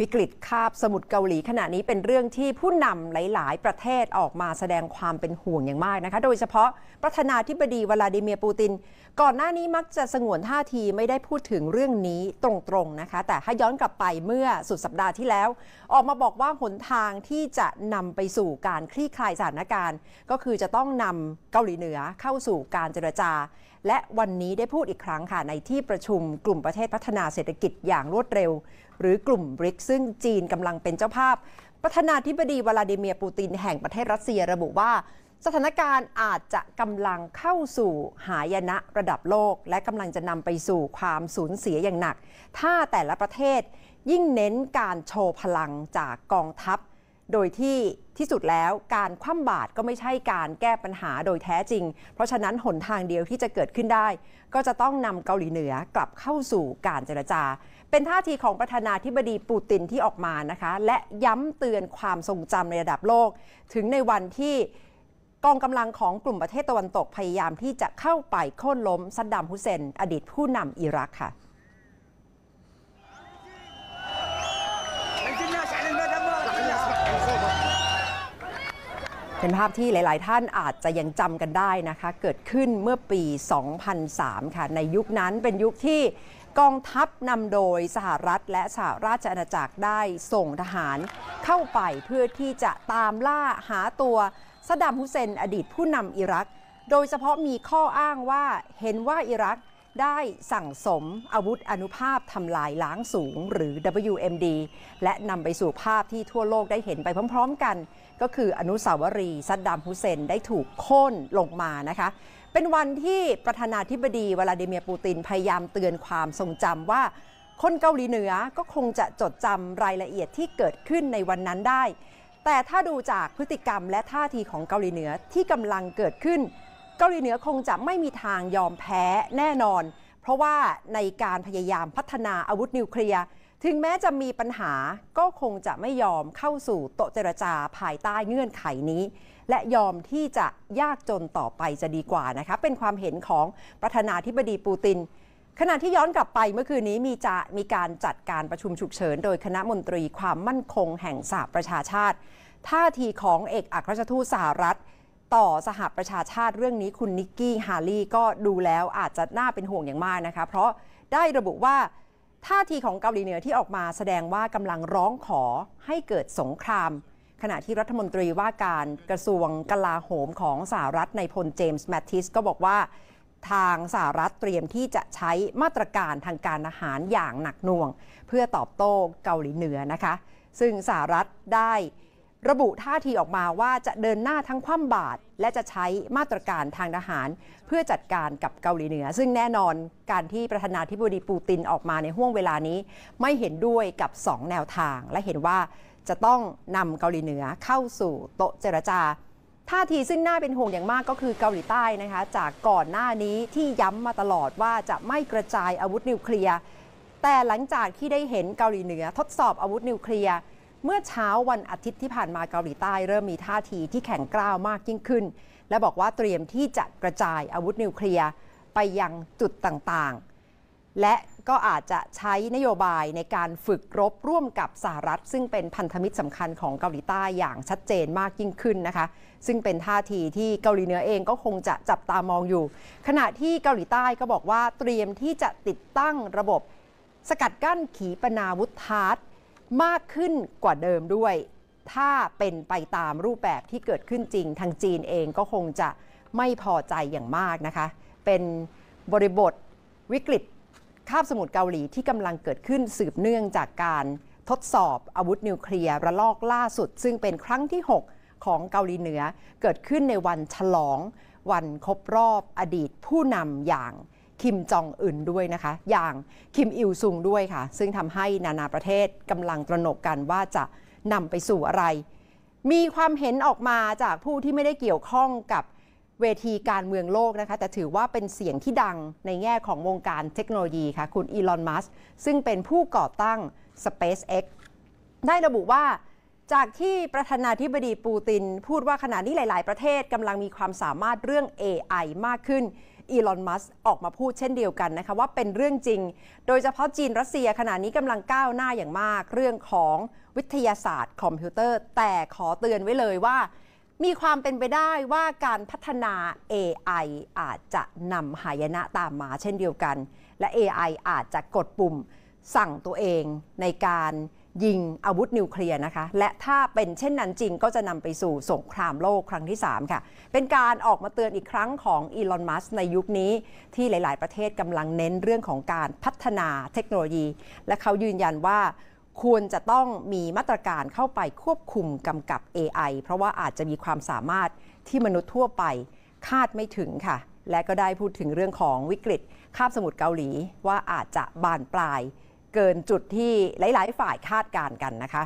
วิกฤตคาบสมุทรเกาหลีขณะนี้เป็นเรื่องที่ผู้นำหลาย ๆ ประเทศออกมาแสดงความเป็นห่วงอย่างมากนะคะ โดยเฉพาะประธานาธิบดีวลาดิเมียร์ปูติน ก่อนหน้านี้มักจะสงวนท่าทีไม่ได้พูดถึงเรื่องนี้ตรง ๆ นะคะ แต่ถ้าย้อนกลับไปเมื่อสุดสัปดาห์ที่แล้ว ออกมาบอกว่าหนทางที่จะนำไปสู่การคลี่คลายสถานการณ์ ก็คือจะต้องนำเกาหลีเหนือเข้าสู่การเจรจา และวันนี้ได้พูดอีกครั้งค่ะในที่ประชุมกลุ่มประเทศพัฒนาเศรษฐกิจอย่างรวดเร็วหรือกลุ่มบริกซึ่งจีนกำลังเป็นเจ้าภาพ ประธานาธิบดีวลาดิเมียร์ปูตินแห่งประเทศรัสเซียระบุว่า สถานการณ์อาจจะกำลังเข้าสู่หายนะระดับโลก และกำลังจะนำไปสู่ความสูญเสียอย่างหนัก ถ้าแต่ละประเทศยิ่งเน้นการโชว์พลังจากกองทัพโดยที่ที่สุดแล้วการคว่ำบาตรก็ไม่ใช่การแก้ปัญหาโดยแท้จริง เพราะฉะนั้น หนทางเดียวที่จะเกิดขึ้นได้ ก็จะต้องนำเกาหลีเหนือกลับเข้าสู่การเจรจา เป็นท่าทีของประธานาธิบดีปูตินที่ออกมานะคะ และย้ำเตือนความทรงจำในระดับโลก ถึงในวันที่กองกำลังของกลุ่มประเทศตะวันตกพยายามที่จะเข้าไปโค่นล้มซัดดัมฮุเซนอดีตผู้นำอิรักค่ะเป็นภาพที่หลายๆท่านอาจจะยังจำกันได้นะคะ เกิดขึ้นเมื่อปี 2003 ค่ะ ในยุคนั้นเป็นยุคที่กองทัพนำโดยสหรัฐและสหราชอาณาจักรได้ส่งทหารเข้าไปเพื่อที่จะตามล่าหาตัวซดดัมฮุเซน อดีตผู้นำอิรัก โดยเฉพาะมีข้ออ้างว่าเห็นว่าอิรักได้สั่งสมอาวุธอนุภาพทำลายล้างสูงหรือ WMD และนำไปสู่ภาพที่ทั่วโลกได้เห็นไปพร้อมๆกัน ก็คืออนุสาวรีย์ซัดดัมฮุเซนได้ถูกโค่นลงมานะคะ เป็นวันที่ประธานาธิบดีวลาดิเมียร์ปูตินพยายามเตือนความทรงจำว่า คนเกาหลีเหนือก็คงจะจดจำรายละเอียดที่เกิดขึ้นในวันนั้นได้ แต่ถ้าดูจากพฤติกรรมและท่าทีของเกาหลีเหนือที่กำลังเกิดขึ้นเกาหลีเหนือคงจะไม่มีทางยอมแพ้แน่นอน เพราะว่าในการพยายามพัฒนาอาวุธนิวเคลียร์ถึงแม้จะมีปัญหาก็คงจะไม่ยอมเข้าสู่โต๊ะเจรจาภายใต้เงื่อนไขนี้ และยอมที่จะยากจนต่อไปจะดีกว่านะคะเป็นความเห็นของประธานาธิบดีปูตินขณะที่ย้อนกลับไปเมื่อคืนนี้มีจะมีการจัดการประชุมฉุกเฉินโดยคณะมนตรีความมั่นคงแห่งสหประชาชาติ ท่าทีของเอกอัครราชทูตสหรัฐต่อสหประชาชาติเรื่องนี้คุณนิกกี้ ฮารีก็ดูแล้วอาจจะน่าเป็นห่วงอย่างมากนะคะเพราะได้ระบุว่า ท่าทีของเกาหลีเหนือที่ออกมาแสดงว่ากำลังร้องขอให้เกิดสงคราม ขณะที่รัฐมนตรีว่าการกระทรวงกลาโหมของสหรัฐในพลเจมส์แมทติสก็บอกว่า ทางสหรัฐเตรียมที่จะใช้มาตรการทางการอาหารอย่างหนักหน่วง เพื่อตอบโต้เกาหลีเหนือนะคะ ซึ่งสหรัฐได้ระบุท่าทีออกมาว่าจะเดินหน้าทั้งคว่ำบาตรและจะใช้มาตรการทางทหาร เพื่อจัดการกับเกาหลีเหนือ ซึ่งแน่นอนการที่ประธานาธิบดีปูตินออกมาในห่วงเวลานี้ไม่เห็นด้วยกับ 2 แนวทาง และเห็นว่าจะต้องนำเกาหลีเหนือเข้าสู่โต๊ะเจรจา ท่าทีซึ่งน่าเป็นห่วงอย่างมากก็คือเกาหลีใต้นะคะจากก่อนหน้านี้ที่ย้ำมาตลอดว่าจะไม่กระจายอาวุธนิวเคลียร์แต่หลังจากที่ได้เห็นเกาหลีเหนือทดสอบอาวุธนิวเคลียร์เมื่อเช้าวันอาทิตย์ที่ผ่านมาเกาหลีใต้เริ่มมีท่าทีที่แข็งกร้าวมากยิ่งขึ้น และบอกว่าเตรียมที่จะกระจายอาวุธนิวเคลียร์ไปยังจุดต่างๆ และก็อาจจะใช้นโยบายในการฝึกรบร่วมกับสหรัฐ ซึ่งเป็นพันธมิตรสำคัญของเกาหลีใต้อย่างชัดเจนมากยิ่งขึ้นนะคะ ซึ่งเป็นท่าทีที่เกาหลีเหนือเองก็คงจะจับตามองอยู่ ขณะที่เกาหลีใต้ก็บอกว่าเตรียมที่จะติดตั้งระบบ สกัดกั้นขีปนาวุธทาร์มากขึ้นกว่าเดิมด้วย ถ้าเป็นไปตามรูปแบบที่เกิดขึ้นจริง ทางจีนเองก็คงจะไม่พอใจอย่างมากนะคะ เป็นบริบทวิกฤตคาบสมุทรเกาหลีที่กำลังเกิดขึ้นสืบเนื่องจากการทดสอบอาวุธนิวเคลียร์ระลอกล่าสุด ซึ่งเป็นครั้งที่ 6 ของเกาหลีเหนือเกิดขึ้นในวันฉลอง วันครบรอบอดีตผู้นำอย่างคิมจองอึนด้วยนะคะ อย่างคิมอิลซุงด้วยค่ะ ซึ่งทำให้นานาประเทศกำลังตระหนกกันว่าจะนำไปสู่อะไร มีความเห็นออกมาจากผู้ที่ไม่ได้เกี่ยวข้องกับเวทีการเมืองโลกนะคะ แต่ถือว่าเป็นเสียงที่ดังในแง่ของวงการเทคโนโลยีค่ะ คุณอีลอนมัสซึ่งเป็นผู้ก่อตั้ง SpaceX ได้ระบุว่าจากที่ประธานาธิบดีปูตินพูดว่าขณะนี้หลาย ๆ ประเทศกำลังมีความสามารถเรื่อง AI มากขึ้น อีลอนมัสออกมาพูดเช่นเดียวกันนะคะว่าเป็นเรื่องจริง โดยเฉพาะจีนรัสเซียขณะนี้กำลังก้าวหน้าอย่างมาก เรื่องของวิทยาศาสตร์คอมพิวเตอร์ แต่ขอเตือนไว้เลยว่า มีความเป็นไปได้ว่าการพัฒนา AI อาจจะนำหายนะตามมาเช่นเดียวกัน และ AI อาจจะกดปุ่มสั่งตัวเองในการยิงอาวุธนิวเคลียร์นะคะ และถ้าเป็นเช่นนั้นจริง ก็จะนำไปสู่สงครามโลกครั้งที่ 3 ค่ะ เป็นการออกมาเตือนอีกครั้งของอีลอนมัสในยุคนี้ที่หลายๆ ประเทศกำลังเน้นเรื่องของการพัฒนาเทคโนโลยี และเขายืนยันว่าควรจะต้องมีมาตรการเข้าไปควบคุมกำกับ AI เพราะว่าอาจจะมีความสามารถที่มนุษย์ทั่วไปคาดไม่ถึงค่ะ และก็ได้พูดถึงเรื่องของวิกฤต คาบสมุทรเกาหลีว่าอาจจะบานปลายเกินจุดที่หลายๆ ฝ่ายคาดการณ์กันนะคะ